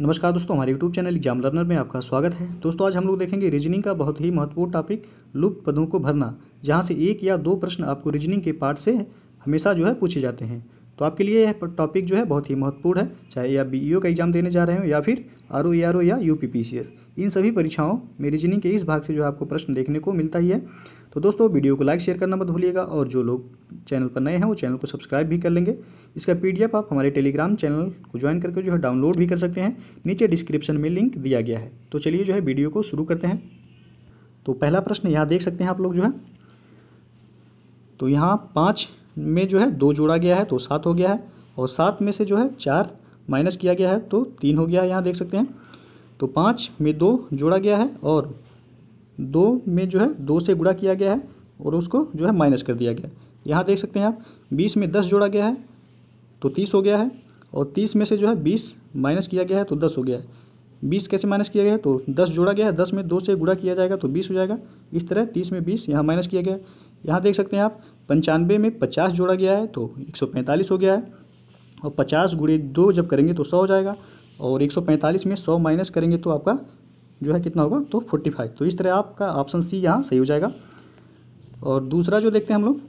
नमस्कार दोस्तों हमारे YouTube चैनल एग्जाम लर्नर में आपका स्वागत है दोस्तों आज हम लोग देखेंगे रीजनिंग का बहुत ही महत्वपूर्ण टॉपिक लुप्त पदों को भरना जहां से एक या दो प्रश्न आपको रीजनिंग के पार्ट से हमेशा जो है पूछे जाते हैं तो आपके लिए यह टॉपिक जो है बहुत ही महत्वपूर्ण है चाहे आप बी e का एग्जाम देने जा रहे हो या फिर आर ओ या यू इन सभी परीक्षाओं में रीजनिंग के इस भाग से जो आपको प्रश्न देखने को मिलता ही है तो दोस्तों वीडियो को लाइक शेयर करना मत भूलिएगा और जो लोग चैनल पर नए हैं वो चैनल को सब्सक्राइब भी कर लेंगे इसका पी आप हमारे टेलीग्राम चैनल को ज्वाइन करके जो है डाउनलोड भी कर सकते हैं नीचे डिस्क्रिप्शन में लिंक दिया गया है तो चलिए जो है वीडियो को शुरू करते हैं तो पहला प्रश्न यहाँ देख सकते हैं आप लोग जो है तो यहाँ पाँच में जो है दो जोड़ा गया है तो सात हो गया है और सात में से जो है चार माइनस किया गया है तो तीन हो गया है यहाँ देख सकते हैं तो पाँच में दो जोड़ा गया है और दो में जो है दो से गुड़ा किया गया है और उसको जो है माइनस कर दिया गया है यहाँ देख सकते हैं आप बीस में दस जोड़ा गया है तो तीस हो गया है और तीस में से जो है बीस माइनस किया गया है तो दस हो गया है बीस कैसे माइनस किया गया है तो दस जोड़ा गया है दस में दो से गुड़ा किया जाएगा तो बीस हो जाएगा इस तरह तीस में बीस यहाँ माइनस किया गया है यहाँ देख सकते हैं आप पंचानवे में पचास जोड़ा गया है तो एक सौ पैंतालीस हो गया है और पचास गुड़े दो जब करेंगे तो सौ हो जाएगा और एक सौ पैंतालीस में सौ माइनस करेंगे तो आपका जो है कितना होगा तो फोर्टी फाइव तो इस तरह आपका ऑप्शन सी यहाँ सही हो जाएगा और दूसरा जो देखते हैं हम लोग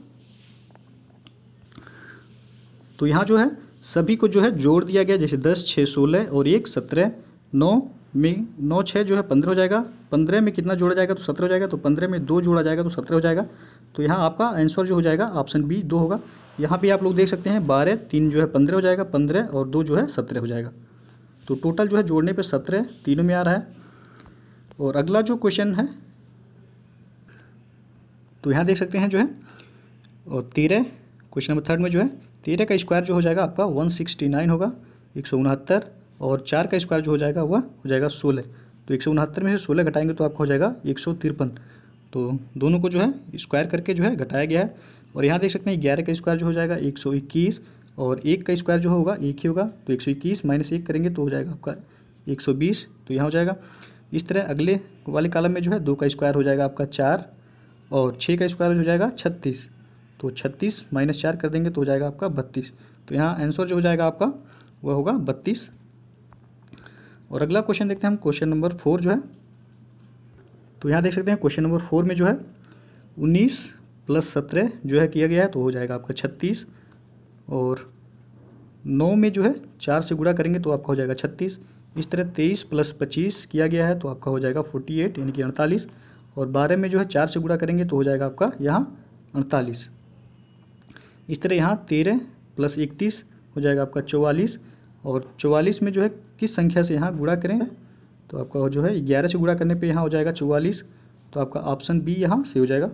तो यहाँ जो है सभी को जो है जोड़ दिया गया जैसे दस छः सोलह और एक सत्रह नौ में नौ छः जो है पंद्रह हो जाएगा पंद्रह में कितना जोड़ा जाएगा तो सत्रह हो जाएगा तो पंद्रह में दो जोड़ा जाएगा तो सत्रह हो जाएगा तो यहाँ आपका आंसर जो हो जाएगा ऑप्शन बी दो होगा यहाँ भी आप लोग देख सकते हैं बारह तीन जो है पंद्रह हो जाएगा पंद्रह और दो जो है सत्रह हो जाएगा तो टोटल जो है जोड़ने पर सत्रह तीनों में आ रहा है और अगला जो क्वेश्चन है तो यहाँ देख सकते हैं जो है और तेरह क्वेश्चन नंबर थर्ड में जो है तेरह का स्क्वायर जो हो जाएगा आपका वन सिक्सटी नाइन होगा एक सौ उनहत्तर और चार का स्क्वायर जो हो जाएगा वह हो जाएगा सोलह तो एक सौ उनहत्तर में से सोलह घटाएंगे तो आपका हो जाएगा एक सौ तिरपन तो दोनों को जो है स्क्वायर करके जो है घटाया गया है और यहाँ देख सकते हैं ग्यारह का स्क्वायर जो हो जाएगा एक सौ इक्कीस और एक का स्क्वायर जो होगा एक ही होगा तो एक सौ इक्कीस माइनस एक करेंगे तो हो जाएगा आपका एक सौ बीस तो यहाँ हो जाएगा इस तरह अगले वाले कालम में जो है दो का स्क्वायर हो जाएगा आपका चार और छः का स्क्वायर हो जाएगा छत्तीस तो छत्तीस माइनस चार कर देंगे तो हो जाएगा आपका बत्तीस तो यहाँ आंसर जो हो जाएगा आपका वह होगा बत्तीस और अगला क्वेश्चन देखते हैं हम क्वेश्चन नंबर फोर जो है तो यहाँ देख सकते हैं क्वेश्चन नंबर फोर में जो है उन्नीस प्लस सत्रह जो है किया गया है तो हो जाएगा आपका छत्तीस और नौ में जो है चार से गुड़ा करेंगे तो आपका हो जाएगा छत्तीस इस तरह तेईस प्लस पच्चीस किया गया है तो आपका हो जाएगा फोर्टी एट यानी कि अड़तालीस और बारह में जो है चार से गुणा करेंगे तो हो जाएगा आपका यहाँ अड़तालीस इस तरह यहाँ तेरह प्लस इकतीस हो जाएगा आपका चौवालीस और चौवालीस में जो है किस संख्या से यहाँ गुणा करें तो आपका जो है ग्यारह से गुणा करने पे यहाँ हो जाएगा चौवालीस तो आपका ऑप्शन बी यहाँ से हो जाएगा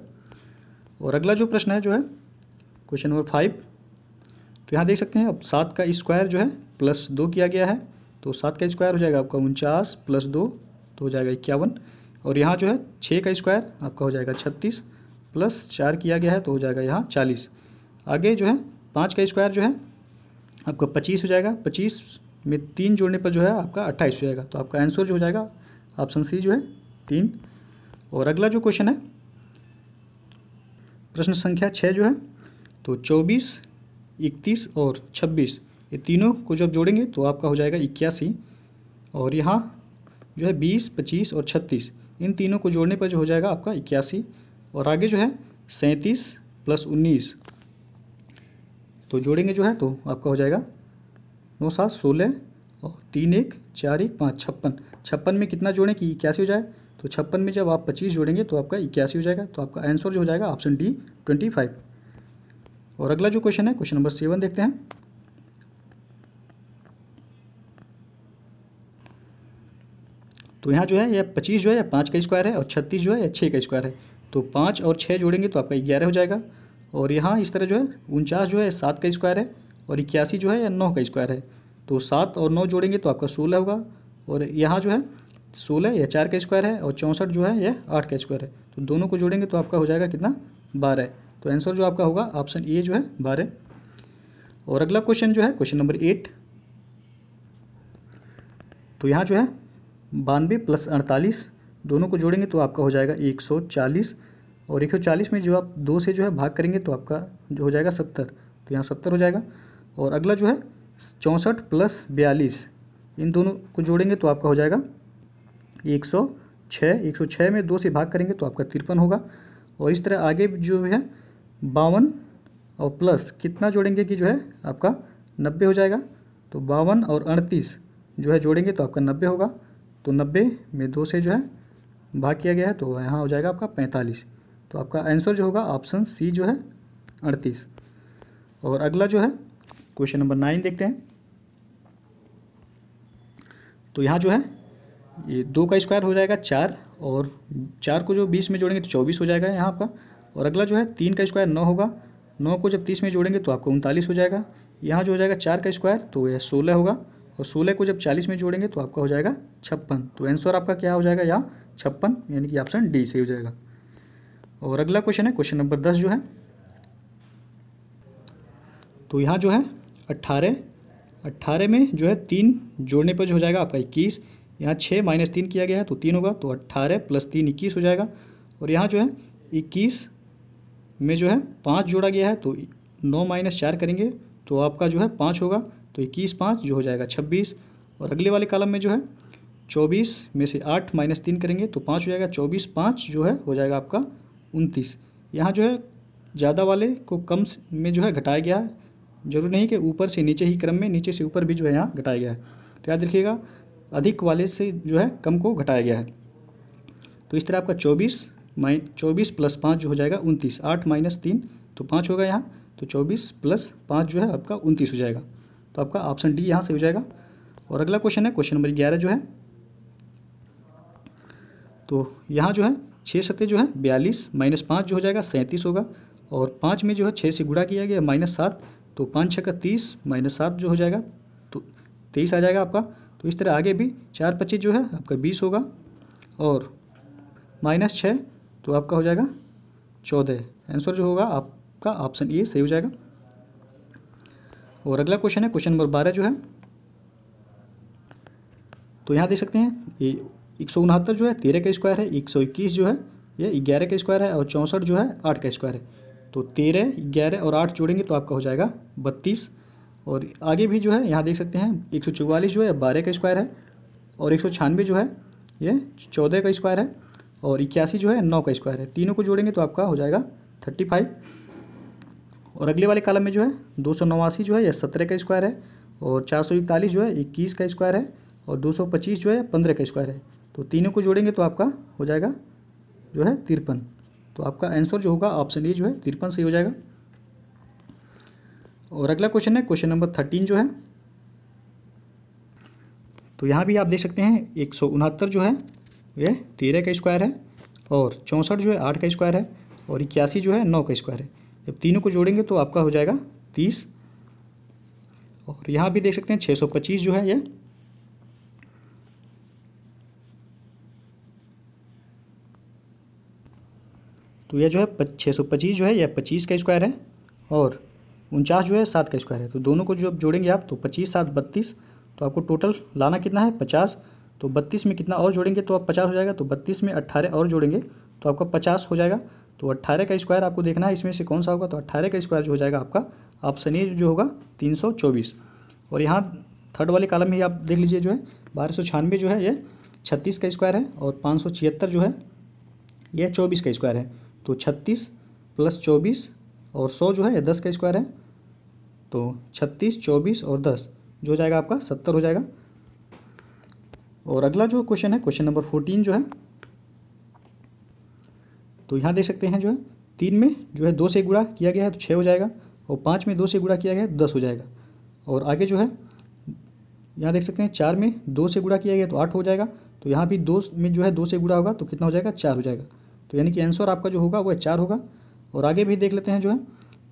और अगला जो प्रश्न है जो है क्वेश्चन नंबर फाइव तो यहाँ देख सकते हैं अब सात का स्क्वायर जो है प्लस दो किया गया है तो सात का स्क्वायर हो जाएगा आपका उनचास प्लस दो तो हो जाएगा इक्यावन और यहाँ जो है छः का स्क्वायर आपका हो जाएगा छत्तीस प्लस चार किया गया है तो हो जाएगा यहाँ चालीस आगे जो है पाँच का स्क्वायर जो है आपका पच्चीस हो जाएगा पच्चीस में तीन जोड़ने पर जो है आपका अट्ठाईस हो जाएगा तो आपका आंसर जो हो जाएगा ऑप्शन सी जो है तीन और अगला जो क्वेश्चन है प्रश्न संख्या छः जो है तो चौबीस इकतीस और छब्बीस ये तीनों को जब जोड़ेंगे तो आपका हो जाएगा इक्यासी और यहाँ जो है बीस पच्चीस और छत्तीस इन तीनों को जोड़ने पर जो हो जाएगा आपका इक्यासी और आगे जो है सैंतीस प्लस उन्नीस तो जोड़ेंगे जो है तो आपका हो जाएगा नौ सात सोलह और तीन एक चार एक पाँच छप्पन छप्पन में कितना जोड़ें कि इक्यासी हो जाए तो छप्पन में जब आप पच्चीस जोड़ेंगे तो आपका इक्यासी हो जाएगा तो आपका आंसर जो हो जाएगा ऑप्शन डी ट्वेंटी फाइव और अगला जो क्वेश्चन है क्वेश्चन नंबर सेवन देखते हैं तो यहाँ जो है यह पच्चीस जो है या पाँच का स्क्वायर है और छत्तीस जो है या छः का स्क्वायर है तो पाँच और छः जोड़ेंगे तो आपका ग्यारह हो जाएगा और यहाँ इस तरह जो है उनचास जो है सात का स्क्वायर है और इक्यासी जो है या नौ का स्क्वायर है तो सात और नौ जोड़ेंगे तो आपका सोलह होगा और यहाँ जो है सोलह या चार का स्क्वायर है और चौंसठ जो है यह आठ का स्क्वायर है तो दोनों को जोड़ेंगे तो आपका हो जाएगा कितना बारह तो आंसर जो आपका होगा ऑप्शन ए जो है बारह और अगला क्वेश्चन जो है क्वेश्चन नंबर एट तो यहाँ जो है बानवे प्लस अड़तालीस दोनों को जोड़ेंगे तो आपका हो जाएगा एक सौ चालीस और एक सौ चालीस में जो आप दो से जो है भाग करेंगे तो आपका जो हो जाएगा सत्तर तो यहाँ सत्तर हो जाएगा और अगला जो है चौंसठ प्लस बयालीस इन दोनों को जोड़ेंगे तो आपका हो जाएगा एक सौ छः एक सौ छः में दो से भाग करेंगे तो आपका तिरपन होगा और इस तरह आगे जो है बावन और प्लस कितना जोड़ेंगे कि जो है आपका नब्बे हो जाएगा तो बावन और अड़तीस जो है जोड़ेंगे तो आपका नब्बे होगा तो नब्बे में दो से जो है भाग किया गया है तो यहाँ हो जाएगा आपका पैंतालीस तो आपका आंसर जो होगा ऑप्शन सी जो है अड़तीस और अगला जो है क्वेश्चन नंबर नाइन देखते हैं तो यहाँ जो है ये दो का स्क्वायर हो जाएगा चार और चार को जो बीस में जोड़ेंगे तो चौबीस हो जाएगा यहाँ आपका और अगला जो है तीन का स्क्वायर नौ होगा नौ को जब तीस में जोड़ेंगे तो आपको उनतालीस हो जाएगा यहाँ जो हो जाएगा चार का स्क्वायर तो यह सोलह होगा और सोलह को जब चालीस में जोड़ेंगे तो आपका हो जाएगा छप्पन तो आंसर आपका क्या हो जाएगा यहाँ छप्पन यानी कि ऑप्शन डी सही हो जाएगा और अगला क्वेश्चन है क्वेश्चन नंबर दस जो है तो यहाँ जो है अट्ठारह अट्ठारह में जो है तीन जोड़ने पर जो हो जाएगा आपका इक्कीस यहाँ छः माइनस तीन किया गया है तो तीन होगा तो अट्ठारह प्लस तीन इक्कीस हो जाएगा और यहाँ जो है इक्कीस में जो है पाँच जोड़ा गया है तो नौ माइनस चार करेंगे तो आपका जो है पाँच होगा तो इक्कीस पाँच जो हो जाएगा छब्बीस और अगले वाले कालम में जो है चौबीस में से आठ माइनस तीन करेंगे तो पाँच हो जाएगा चौबीस पाँच जो है हो जाएगा आपका उनतीस यहाँ जो है ज़्यादा वाले को कम में जो है घटाया गया है जरूर नहीं कि ऊपर से नीचे ही क्रम में नीचे से ऊपर भी जो है यहाँ घटाया गया है तो याद रखिएगा अधिक वाले से जो है कम को घटाया गया है तो इस तरह आपका चौबीस माइ चौबीस प्लस पाँच जो हो जाएगा उनतीस आठ माइनस तीन तो पाँच होगा यहाँ तो चौबीस प्लस पाँच जो है आपका उनतीस हो जाएगा तो आपका ऑप्शन डी यहाँ से हो जाएगा और अगला क्वेश्चन है क्वेश्चन नंबर ग्यारह जो है तो यहाँ जो है छः सत्य जो है बयालीस माइनस पाँच जो हो जाएगा सैंतीस होगा और पाँच में जो है छः से गुड़ा किया गया माइनस सात तो पाँच छः का तीस माइनस सात जो हो जाएगा तो तेईस आ जाएगा आपका तो इस तरह आगे भी चार पच्चीस जो है आपका बीस होगा और माइनस छः तो आपका हो जाएगा चौदह आंसर जो होगा आपका ऑप्शन ए सही हो जाएगा और अगला क्वेश्चन है क्वेश्चन नंबर बारह जो है तो यहाँ देख सकते हैं ये एक सौ उनहत्तर जो है तेरह का स्क्वायर है एक सौ इक्कीस जो है ये ग्यारह का स्क्वायर है और चौंसठ जो है आठ का स्क्वायर है तो तेरह ग्यारह और आठ जोड़ेंगे तो आपका हो जाएगा बत्तीस और आगे भी जो है यहाँ देख सकते हैं एक सौ चौवालीस जो है बारह का स्क्वायर है और एक सौ छियानवे जो है ये चौदह का स्क्वायर है और इक्यासी जो है नौ का स्क्वायर है तीनों को जोड़ेंगे तो आपका हो जाएगा थर्टी फाइव और अगले वाले कालम में जो है दो जो है यह सत्रह का स्क्वायर है और चार जो है इक्कीस का स्क्वायर है और पच्चीस जो है पंद्रह का स्क्वायर है तो तीनों को जोड़ेंगे तो आपका हो जाएगा जो है तिरपन तो आपका आंसर जो होगा ऑप्शन ए जो है तिरपन सही हो जाएगा और अगला क्वेश्चन है क्वेश्चन नंबर थर्टीन जो है तो यहाँ भी आप देख सकते हैं एक सौ उनहत्तर जो है यह तेरह का स्क्वायर है और चौंसठ जो है आठ का स्क्वायर है और इक्यासी जो है नौ का स्क्वायर है जब तीनों को जोड़ेंगे तो आपका हो जाएगा तीस और यहाँ भी देख सकते हैं छः सौ पच्चीस जो है ये तो यह जो है छः सौ पच्चीस जो है यह पच्चीस का स्क्वायर है और उनचास जो है सात का स्क्वायर है तो दोनों को जो आप जोड़ेंगे आप तो पच्चीस सात बत्तीस तो आपको टोटल लाना कितना है पचास तो बत्तीस में कितना और जोड़ेंगे तो आप पचास हो जाएगा तो बत्तीस में अट्ठारह और जोड़ेंगे तो आपका पचास हो जाएगा तो अट्ठारह का स्क्वायर आपको देखना है इसमें से कौन सा होगा तो अट्ठारह का स्क्वायर जो हो जाएगा आपका ऑप्शन ए जो होगा तीन सौ चौबीस और यहाँ थर्ड वाले कालम में आप देख लीजिए जो है बारह सौ छियानवे जो है ये छत्तीस का स्क्वायर है और पाँच सौ छिहत्तर जो है यह चौबीस का स्क्वायर है तो छत्तीस प्लस चौबीस और सौ जो है यह दस का स्क्वायर है तो छत्तीस चौबीस और दस जो हो जाएगा आपका सत्तर हो जाएगा और अगला जो क्वेश्चन है क्वेश्चन नंबर फोर्टीन जो है तो यहाँ देख सकते हैं जो है तीन में जो है दो से गुड़ा किया गया है तो छः हो जाएगा और पाँच में दो से गुड़ा किया गया है तो दस हो जाएगा और आगे जो है यहाँ देख सकते हैं चार में दो से गुड़ा किया गया तो आठ हो जाएगा तो यहाँ भी दो में जो है दो से गुड़ा होगा तो कितना हो जाएगा चार हो जाएगा तो यानी कि आंसर आपका जो होगा वह चार होगा और आगे भी देख लेते हैं जो है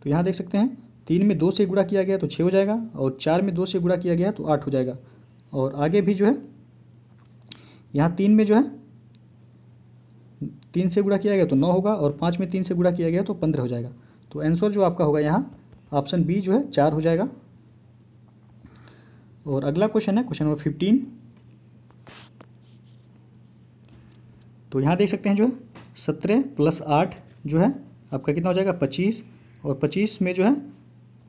तो यहाँ देख सकते हैं तीन में दो से गुड़ा किया गया तो छः हो जाएगा और चार में दो से गुड़ा किया गया तो आठ हो जाएगा और आगे भी जो है यहाँ तीन में जो है तीन से गुड़ा किया गया तो नौ होगा और पाँच में तीन से गुड़ा किया गया तो पंद्रह हो जाएगा तो आंसर जो आपका होगा यहाँ ऑप्शन बी जो है चार हो जाएगा और अगला क्वेश्चन है क्वेश्चन नंबर फिफ्टीन तो यहाँ देख सकते हैं जो है सत्रह प्लस आठ जो है आपका कितना हो जाएगा पच्चीस और पच्चीस में जो है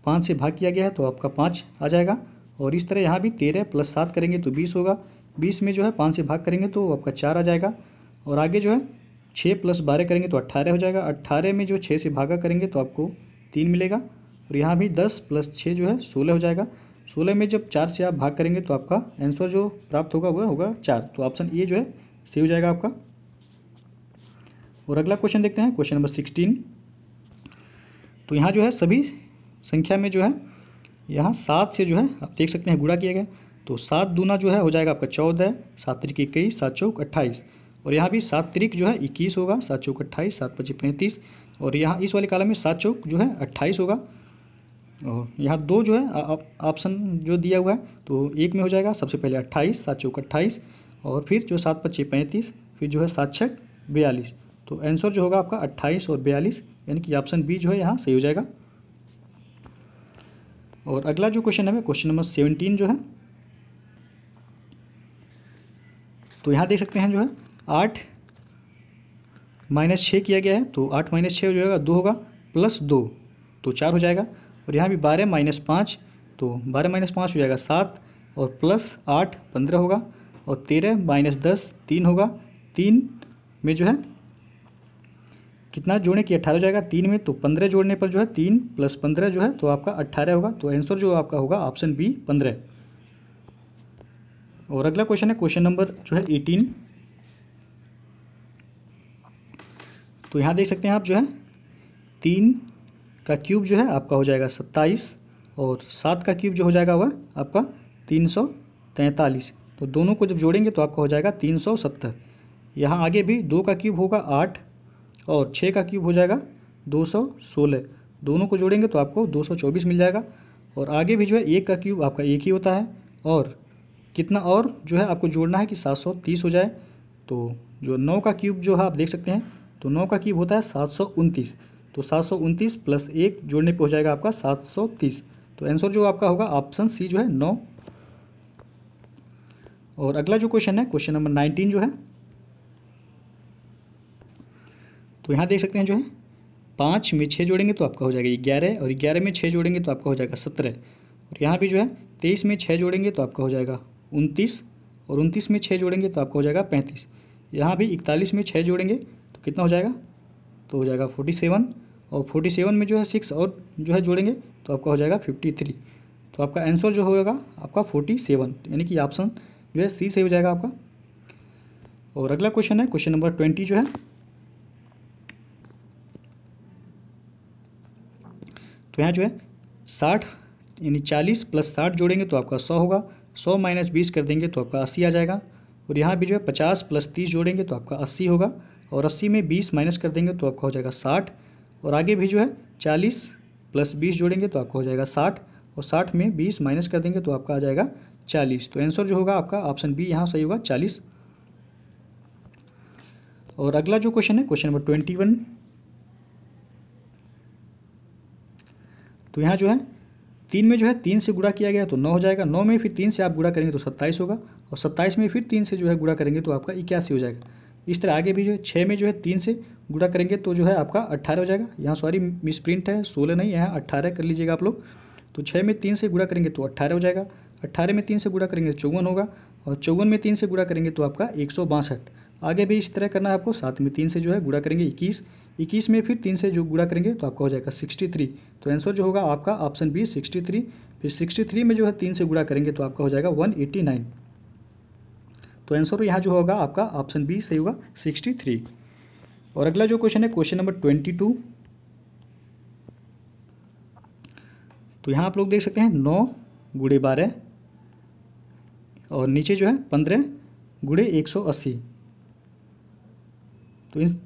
पाँच से भाग किया गया है तो आपका पाँच आ जाएगा और इस तरह यहाँ भी तेरह प्लस सात करेंगे तो बीस होगा बीस में जो है पाँच से भाग करेंगे तो आपका चार आ जाएगा और आगे जो है छः प्लस बारह करेंगे तो अट्ठारह हो जाएगा अट्ठारह में जो छः से भागा करेंगे तो आपको तीन मिलेगा और यहाँ भी दस प्लस छः जो है सोलह हो जाएगा सोलह में जब चार से आप भाग करेंगे तो आपका आंसर जो प्राप्त होगा वह होगा चार तो ऑप्शन ए जो है सही हो जाएगा आपका और अगला क्वेश्चन देखते हैं क्वेश्चन नंबर सिक्सटीन तो यहाँ जो है सभी संख्या में जो है यहाँ सात से जो है आप देख सकते हैं गुड़ा किया गया तो सात दूना जो है हो जाएगा आपका चौदह सात तरीके इक्कीस सात चौक अट्ठाईस और यहाँ भी सात तरीक जो है इक्कीस होगा सात चौक अट्ठाईस सात पच्चीस पैंतीस और यहाँ इस वाले कालम में सात चौक जो है अट्ठाईस होगा और यहाँ दो जो है ऑप्शन जो दिया हुआ है तो एक में हो जाएगा सबसे पहले अट्ठाईस सात चौक अट्ठाईस और फिर जो सात पच्चीस पैंतीस फिर जो है सात छः बयालीस तो आंसर जो होगा आपका अट्ठाईस और बयालीस यानी कि ऑप्शन बी जो है यहाँ सही हो जाएगा और अगला जो क्वेश्चन है क्वेश्चन नंबर सेवनटीन जो है तो यहाँ देख सकते हैं जो है आठ माइनस छः किया गया है तो आठ माइनस छः हो जाएगा दो होगा प्लस दो तो चार हो जाएगा और यहाँ भी बारह माइनस पाँच तो बारह माइनस पाँच हो जाएगा सात और प्लस आठ पंद्रह होगा और तेरह माइनस दस तीन होगा तीन में जो है कितना जोड़ने की अट्ठारह हो जाएगा तीन में तो पंद्रह जोड़ने पर जो है तीन प्लस पंद्रह जो है तो आपका अट्ठारह होगा तो आंसर जो आपका होगा ऑप्शन बी पंद्रह और अगला क्वेश्चन है क्वेश्चन नंबर जो है एटीन तो यहाँ देख सकते हैं आप जो है तीन का क्यूब जो है आपका हो जाएगा सत्ताईस और सात का क्यूब जो हो जाएगा वह आपका तीन सौ तैंतालीस तो दोनों को जब जोड़ेंगे तो आपका हो जाएगा तीन सौ सत्तर यहाँ आगे भी दो का क्यूब होगा आठ और छः का क्यूब हो जाएगा दो सौ सोलह दोनों को जोड़ेंगे तो आपको दो सौ चौबीस मिल जाएगा और आगे भी जो है एक का क्यूब आपका एक ही होता है और कितना और जो है आपको जोड़ना है कि सात सौ तीस हो जाए तो जो नौ का क्यूब जो है आप देख सकते हैं तो नौ का क्यूब होता है सात तो सात प्लस एक जोड़ने पर हो जाएगा आपका सात तो आंसर जो आपका होगा ऑप्शन सी जो है नौ और अगला जो क्वेश्चन है क्वेश्चन नंबर नाइनटीन जो है तो यहाँ देख सकते हैं जो है पाँच में छः जोड़ेंगे तो आपका हो जाएगा ग्यारह और ग्यारह में छः जोड़ेंगे तो आपका हो जाएगा सत्रह और यहाँ भी जो है तेईस में छः जोड़ेंगे तो आपका हो जाएगा उनतीस और उनतीस में छः जोड़ेंगे तो आपका हो जाएगा पैंतीस यहाँ भी इकतालीस में छः जोड़ेंगे कितना हो जाएगा तो हो जाएगा फोर्टी सेवन और फोर्टी सेवन में जो है सिक्स और जो है जोड़ेंगे तो आपका हो जाएगा फिफ्टी थ्री तो आपका आंसर जो होगा आपका फोर्टी तो सेवन यानी कि ऑप्शन जो है सी सही हो जाएगा आपका और अगला क्वेश्चन है क्वेश्चन नंबर ट्वेंटी जो है तो यहाँ जो है साठ यानी चालीस प्लस साठ जोड़ेंगे तो आपका सौ होगा सौ माइनस बीस कर देंगे तो आपका अस्सी आ जाएगा और यहाँ भी जो है पचास प्लस तीस जोड़ेंगे तो आपका अस्सी होगा और अस्सी में बीस माइनस कर देंगे तो आपका हो जाएगा साठ और आगे भी जो है चालीस प्लस बीस जोड़ेंगे तो आपका हो जाएगा साठ और साठ में बीस माइनस कर देंगे तो आपका आ जाएगा चालीस तो आंसर जो होगा आपका ऑप्शन बी यहाँ सही होगा चालीस और अगला जो क्वेश्चन है क्वेश्चन नंबर ट्वेंटी वन तो यहाँ जो है तीन में जो है तीन से गुड़ा किया गया तो नौ हो जाएगा नौ में फिर तीन से आप गुड़ा करेंगे तो सत्ताईस होगा और सत्ताईस में फिर तीन से जो है गुड़ा करेंगे तो आपका इक्यासी हो जाएगा इस तरह आगे भी जो है छः में जो है तीन से गुड़ा करेंगे तो जो है आपका अट्ठारह हो जाएगा यहाँ सॉरी मिस प्रिंट है सोलह नहीं यहाँ अट्ठारह कर लीजिएगा आप लोग तो छः में तीन से गुड़ा करेंगे तो अट्ठारह हो जाएगा अट्ठारह में तीन से गुड़ा करेंगे तो चौवन होगा और चौवन में तीन से गुड़ा करेंगे तो आपका एक सौ बासठ आगे भी इस तरह करना है आपको सात में तीन से जो है गुड़ा करेंगे इक्कीस इक्कीस में फिर तीन से जो गुड़ा करेंगे तो आपका हो जाएगा सिक्सटी थ्री तो आंसर जो होगा आपका ऑप्शन बी सिक्सटी थ्री फिर सिक्सटी थ्री में जो है तीन से गुड़ा करेंगे तो आपका हो जाएगा वन एट्टी नाइन तो आंसर यहाँ जो होगा आपका ऑप्शन बी सही होगा सिक्सटी थ्री और अगला जो क्वेश्चन है क्वेश्चन नंबर ट्वेंटी टू तो यहाँ आप लोग देख सकते हैं नौ गुड़े बारह और नीचे जो है पंद्रह गुड़े एक सौ अस्सी तो इन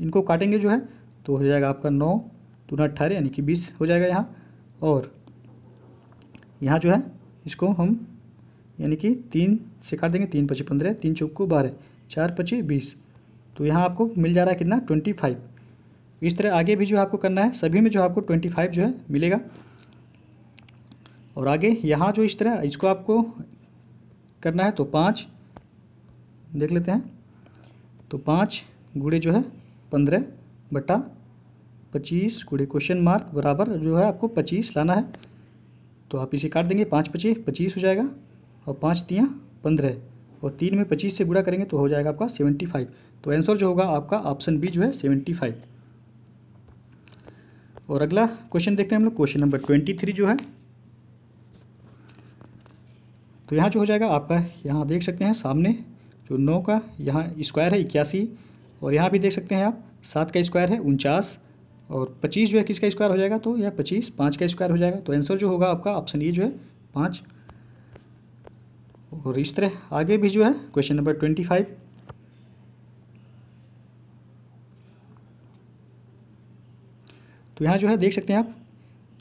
इनको काटेंगे जो है तो हो जाएगा आपका नौ दो अट्ठारह यानी कि बीस हो जाएगा यहाँ और यहाँ जो है इसको हम यानी कि तीन से काट देंगे तीन पची पंद्रह तीन चौको बारह चार पची बीस तो यहाँ आपको मिल जा रहा है कितना ट्वेंटी फाइव इस तरह आगे भी जो आपको करना है सभी में जो आपको ट्वेंटी फाइव जो है मिलेगा और आगे यहाँ जो इस तरह इसको आपको करना है तो पाँच देख लेते हैं तो पाँच गुड़े जो है पंद्रह बटा पच्चीस गुड़े क्वेश्चन मार्क बराबर जो है आपको पच्चीस लाना है तो आप इसे काट देंगे पाँच पच्चीस पच्चीस हो जाएगा और पाँच तियाँ पंद्रह और तीन में पच्चीस से गुड़ा करेंगे तो हो जाएगा आपका सेवेंटी फाइव तो आंसर जो होगा आपका ऑप्शन बी जो है सेवेंटी फाइव और अगला क्वेश्चन देखते हैं हम लोग क्वेश्चन नंबर ट्वेंटी थ्री जो है तो यहाँ जो हो जाएगा आपका यहाँ देख सकते हैं सामने जो नौ का यहाँ स्क्वायर है इक्यासी और यहाँ भी देख सकते हैं आप सात का स्क्वायर है उनचास और पच्चीस जो है किसका स्क्वायर हो जाएगा तो यह पच्चीस पाँच का स्क्वायर हो जाएगा तो आंसर जो होगा आपका ऑप्शन ये जो है पाँच और इस तरह आगे भी जो है क्वेश्चन नंबर ट्वेंटी फाइव तो यहाँ जो है देख सकते हैं आप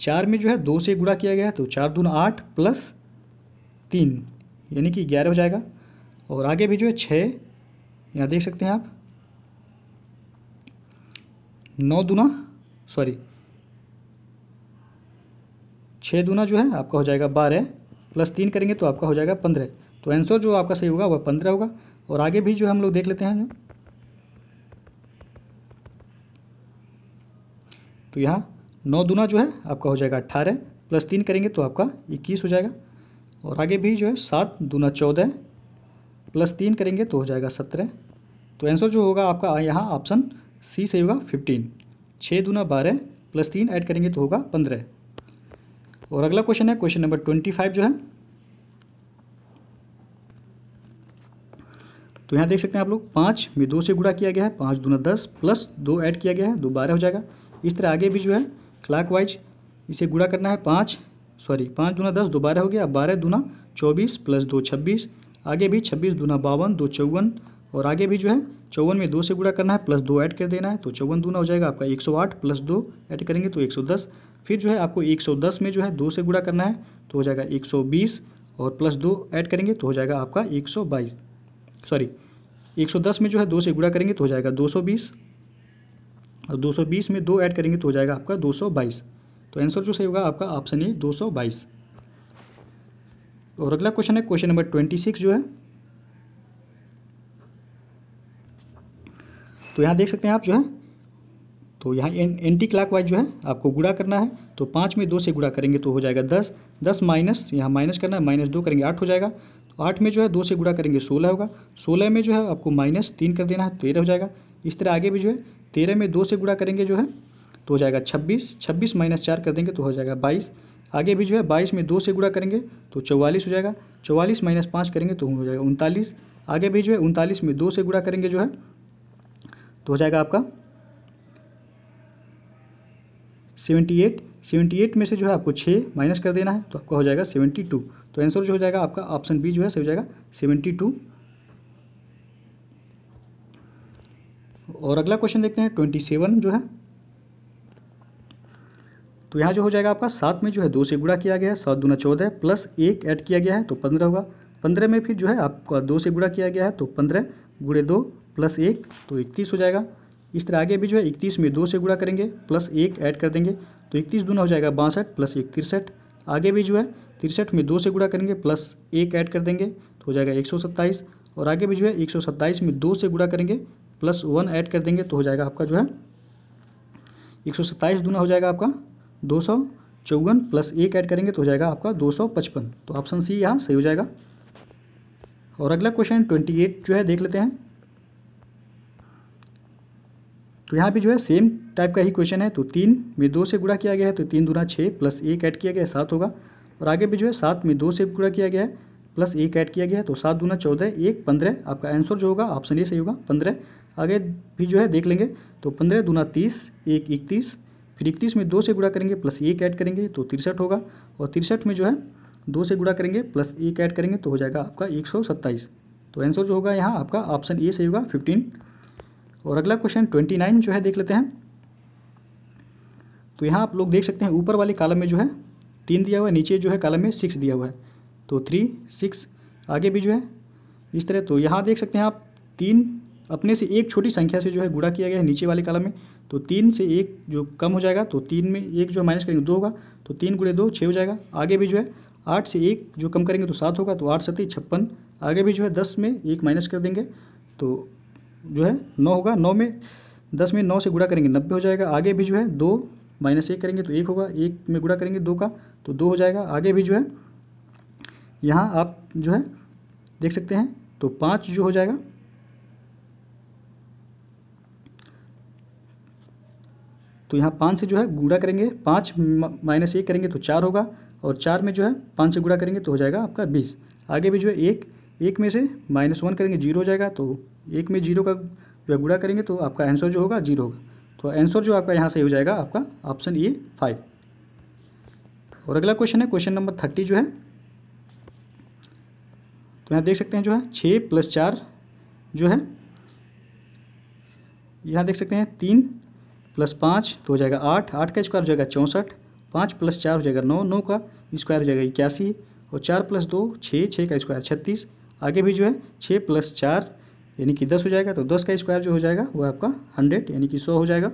चार में जो है दो से गुड़ा किया गया तो चार दून आठ प्लस तीन यानी कि ग्यारह हो जाएगा और आगे भी जो है छः यहाँ देख सकते हैं आप नौ दूना सॉरी छः दूना जो है आपका हो जाएगा बारह प्लस तीन करेंगे तो आपका हो जाएगा पंद्रह तो आंसर जो आपका सही होगा वह पंद्रह होगा और आगे भी जो हम लोग देख लेते हैं तो यहाँ नौ दूना जो है आपका हो जाएगा अट्ठारह प्लस तीन करेंगे तो आपका इक्कीस हो जाएगा और आगे भी जो है सात दूना चौदह प्लस तीन करेंगे तो हो जाएगा सत्रह तो आंसर जो होगा आपका यहाँ ऑप्शन सी सही होगा फिफ्टीन छः दूना बारह प्लस तीन ऐड करेंगे तो होगा पंद्रह और अगला क्वेश्चन है क्वेश्चन नंबर ट्वेंटी फाइव जो है तो यहाँ देख सकते हैं आप लोग पाँच में दो से गुड़ा किया गया है पाँच दूना दस प्लस दो ऐड किया गया है दो बारह हो जाएगा इस तरह आगे भी जो है क्लाक वाइज इसे गुड़ा करना है पाँच सॉरी पाँच दूना दस दो बारह हो गया अब बारह दूना चौबीस प्लस दो छब्बीस आगे भी छब्बीस दूना बावन दो चौवन और आगे भी जो है चौवन में दो से गुड़ा करना है प्लस दो ऐड कर देना है तो चौवन दूना हो जाएगा आपका एक सौ आठ प्लस दो ऐड करेंगे तो एक सौ दस फिर जो है आपको एक सौ दस में जो है दो से गुड़ा करना है तो हो जाएगा एक सौ बीस और प्लस दो ऐड करेंगे तो हो जाएगा आपका एक सौ बाईस सॉरी 110 में जो है दो से गुड़ा करेंगे तो हो जाएगा 220 और 220 में दो ऐड करेंगे तो हो जाएगा आपका 222 तो आंसर जो सही होगा आपका ऑप्शन ए 222 और अगला क्वेश्चन है क्वेश्चन नंबर ट्वेंटी सिक्स जो है तो यहाँ देख सकते हैं आप जो है तो यहाँ एंटी क्लाक वाइज जो है आपको गुड़ा करना है तो पाँच में दो से गुड़ा करेंगे तो हो जाएगा दस दस माइनस यहाँ माइनस करना है माइनस दो करेंगे आठ हो जाएगा तो आठ में जो है दो से गुड़ा करेंगे सोलह होगा सोलह में जो है आपको माइनस तीन कर देना है तेरह हो जाएगा इस तरह आगे भी जो है तेरह में दो से गुड़ा करेंगे जो है तो हो जाएगा छब्बीस छब्बीस माइनस चार कर देंगे तो हो जाएगा बाईस आगे भी जो है बाईस में दो से गुड़ा करेंगे तो चौवालीस हो जाएगा चौवालीस माइनस पाँच करेंगे तो हो जाएगा उनतालीस आगे भी जो है उनतालीस में दो से गुड़ा करेंगे जो है तो हो जाएगा आपका सेवेंटी एट सेवेंटी एट में से जो है आपको छः माइनस कर देना है तो आपका हो जाएगा सेवेंटी टू तो आंसर जो हो जाएगा आपका ऑप्शन बी जो है सही हो जाएगा सेवेंटी टू और अगला क्वेश्चन देखते हैं ट्वेंटी सेवन जो है तो यहाँ जो हो जाएगा आपका सात में जो है दो से गुड़ा किया गया है सात दूना चौदह प्लस एक ऐड किया गया है तो पंद्रह होगा पंद्रह में फिर जो है आपका दो से गुड़ा किया गया है तो पंद्रह गुड़े दो प्लस एक तो इकतीस हो जाएगा इस तरह आगे भी जो है इकतीस में दो से गुड़ा करेंगे प्लस एक ऐड कर देंगे तो इकतीस दूना हो जाएगा बासठ प्लस एक तिरसठ आगे भी जो है तिरसठ में दो से गुड़ा करेंगे प्लस एक ऐड कर देंगे तो हो जाएगा एक सौ सत्ताईस और आगे भी जो है एक सौ सत्ताईस में दो से गुड़ा करेंगे प्लस वन ऐड कर देंगे तो हो जाएगा आपका जो है एक सौ सत्ताईस दूना हो जाएगा आपका दो सौ चौवन प्लस एक ऐड करेंगे तो हो जाएगा आपका दो सौ पचपन तो ऑप्शन सी यहाँ सही हो जाएगा और अगला क्वेश्चन ट्वेंटी एट जो है देख लेते हैं तो यहाँ पे जो है सेम टाइप का ही क्वेश्चन है तो तीन में दो से गुड़ा किया गया है तो तीन दूना छः प्लस एक ऐड किया गया सात होगा और आगे भी जो है सात में दो से गुणा किया गया है प्लस एक ऐड किया गया है तो सात दूना चौदह एक पंद्रह आपका आंसर जो होगा ऑप्शन ए सही होगा पंद्रह आगे भी जो है देख लेंगे तो पंद्रह दूना तीस एक इकतीस फिर इकतीस में दो से गुणा करेंगे प्लस एक ऐड करेंगे तो तिरसठ होगा और तिरसठ में जो है दो से गुणा करेंगे प्लस एक ऐड करेंगे तो हो जाएगा आपका एक सौ सत्ताईस तो आंसर जो होगा यहाँ आपका ऑप्शन ए सही होगा फिफ्टीन और अगला क्वेश्चन ट्वेंटी नाइन जो है देख लेते हैं तो यहाँ आप लोग देख सकते हैं ऊपर वाले कालम में जो है तीन दिया हुआ है नीचे जो है कॉलम में सिक्स दिया हुआ है तो थ्री सिक्स आगे भी जो है इस तरह तो यहाँ देख सकते हैं आप तीन अपने से एक छोटी संख्या से जो है गुड़ा किया गया है नीचे वाले कॉलम में तो तीन से एक जो कम हो जाएगा तो तीन में एक जो माइनस करेंगे दो होगा तो तीन गुड़े दो छः हो जाएगा आगे भी जो है आठ से एक जो कम करेंगे तो सात होगा तो आठ सती छप्पन आगे भी जो है दस में एक माइनस कर देंगे तो जो है नौ होगा नौ में दस में नौ से गुड़ा करेंगे नब्बे हो जाएगा आगे भी जो है दो माइनस एक करेंगे तो एक होगा एक में गुड़ा करेंगे दो का तो दो हो जाएगा आगे भी जो है यहाँ आप जो है देख सकते हैं तो पाँच जो हो जाएगा तो यहाँ पाँच से जो है गुड़ा करेंगे पाँच माइनस एक करेंगे तो चार होगा और चार में जो है पाँच से गुड़ा करेंगे तो हो जाएगा आपका बीस आगे भी जो है एक एक में से माइनस वन करेंगे जीरो हो जाएगा तो एक में जीरो का जो है गुड़ा करेंगे तो आपका आंसर जो होगा जीरो होगा तो आंसर जो आपका यहाँ सही हो जाएगा आपका ऑप्शन ए फाइव और अगला क्वेश्चन है क्वेश्चन नंबर थर्टी जो है तो यहाँ देख सकते हैं जो है छः प्लस चार जो है यहाँ देख सकते हैं तीन प्लस पाँच तो हो जाएगा आठ आठ का स्क्वायर हो जाएगा चौंसठ पाँच प्लस चार हो जाएगा नौ नौ का स्क्वायर हो जाएगा इक्यासी और चार प्लस दो छः छः का स्क्वायर छत्तीस आगे भी जो है छः प्लस चार यानी कि दस हो जाएगा तो दस का स्क्वायर जो हो जाएगा वो आपका हंड्रेड यानी कि सौ हो जाएगा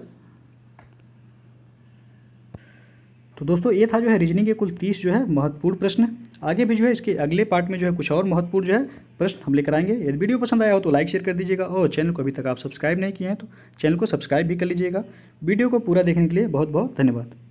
तो दोस्तों ये था जो है रीजनिंग के कुल तीस जो है महत्वपूर्ण प्रश्न आगे भी जो है इसके अगले पार्ट में जो है कुछ और महत्वपूर्ण जो है प्रश्न हम लेकर आएंगे यदि वीडियो पसंद आया हो तो लाइक शेयर कर दीजिएगा और चैनल को अभी तक आप सब्सक्राइब नहीं किए हैं तो चैनल को सब्सक्राइब भी कर लीजिएगा वीडियो को पूरा देखने के लिए बहुत बहुत धन्यवाद